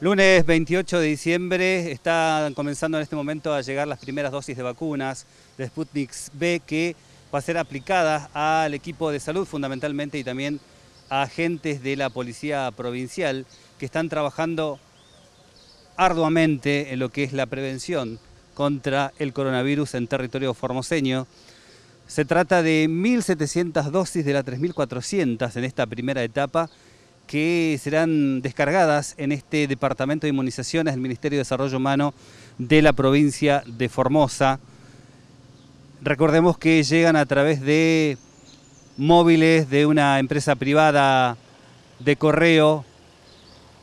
Lunes 28 de diciembre están comenzando en este momento a llegar las primeras dosis de vacunas de Sputnik B que va a ser aplicada al equipo de salud fundamentalmente y también a agentes de la policía provincial que están trabajando arduamente en lo que es la prevención contra el coronavirus en territorio formoseño. Se trata de 1.700 dosis de las 3.400 en esta primera etapa que serán descargadas en este Departamento de Inmunizaciones del Ministerio de Desarrollo Humano de la provincia de Formosa. Recordemos que llegan a través de móviles de una empresa privada de correo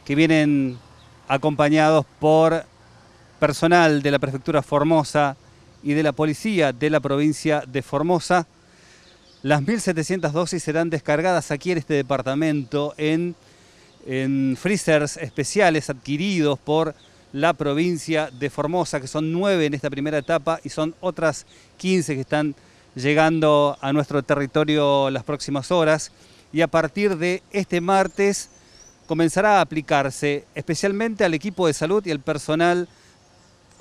que vienen acompañados por personal de la Prefectura Formosa y de la Policía de la provincia de Formosa las 1.700 dosis serán descargadas aquí en este departamento en, en freezers especiales adquiridos por la provincia de Formosa, que son nueve en esta primera etapa y son otras 15 que están llegando a nuestro territorio las próximas horas. Y a partir de este martes comenzará a aplicarse especialmente al equipo de salud y al personal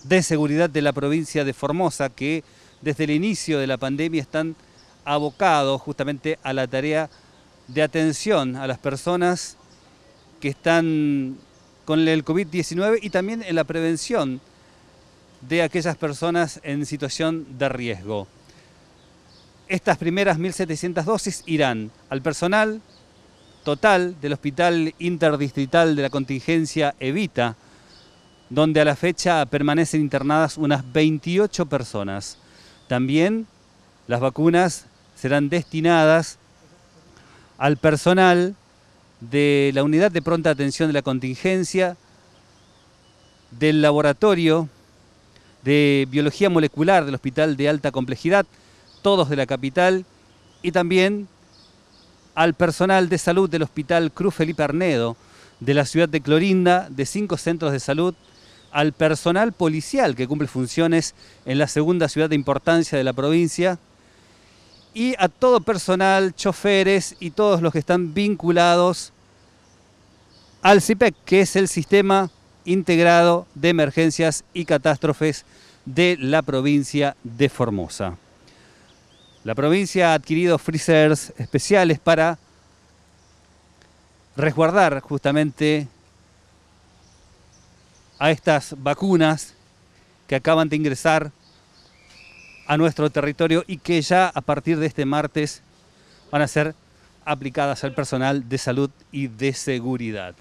de seguridad de la provincia de Formosa, que desde el inicio de la pandemia están abocado justamente a la tarea de atención a las personas que están con el COVID-19 y también en la prevención de aquellas personas en situación de riesgo. Estas primeras 1.700 dosis irán al personal total del Hospital Interdistrital de la Contingencia Evita, donde a la fecha permanecen internadas unas 28 personas. También las vacunas serán destinadas al personal de la unidad de pronta atención de la contingencia, del laboratorio de biología molecular del hospital de alta complejidad, todos de la capital, y también al personal de salud del hospital Cruz Felipe Arnedo, de la ciudad de Clorinda, de cinco centros de salud, al personal policial que cumple funciones en la segunda ciudad de importancia de la provincia, y a todo personal, choferes y todos los que están vinculados al CIPEC, e que es el Sistema Integrado de Emergencias y Catástrofes de la provincia de Formosa. La provincia ha adquirido freezers especiales para resguardar justamente a estas vacunas que acaban de ingresar a nuestro territorio y que ya a partir de este martes van a ser aplicadas al personal de salud y de seguridad.